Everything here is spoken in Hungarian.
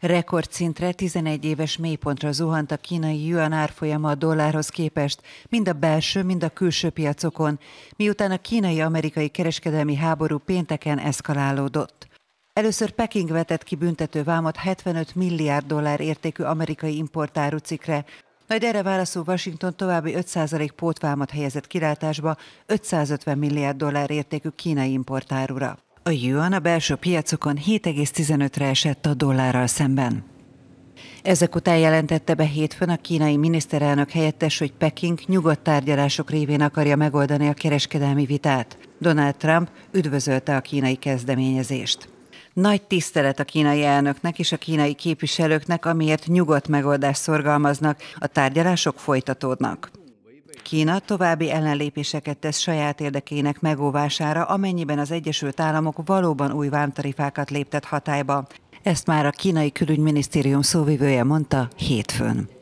Rekordszintre 11 éves mélypontra zuhant a kínai yuan árfolyama a dollárhoz képest, mind a belső, mind a külső piacokon, miután a kínai-amerikai kereskedelmi háború pénteken eszkalálódott. Először Peking vetett ki büntető vámot 75 milliárd dollár értékű amerikai cikre, majd erre válaszul Washington további 5% pótvámat helyezett kilátásba 550 milliárd dollár értékű kínai importárura. A yuan a belső piacokon 7,15-re esett a dollárral szemben. Ezek után jelentette be hétfőn a kínai miniszterelnök helyettes, hogy Peking nyugodt tárgyalások révén akarja megoldani a kereskedelmi vitát. Donald Trump üdvözölte a kínai kezdeményezést. Nagy tisztelet a kínai elnöknek és a kínai képviselőknek, amiért nyugodt megoldást szorgalmaznak, a tárgyalások folytatódnak. Kína további ellenlépéseket tesz saját érdekének megóvására, amennyiben az Egyesült Államok valóban új vámtarifákat léptet hatályba. Ezt már a kínai külügyminisztérium szóvivője mondta hétfőn.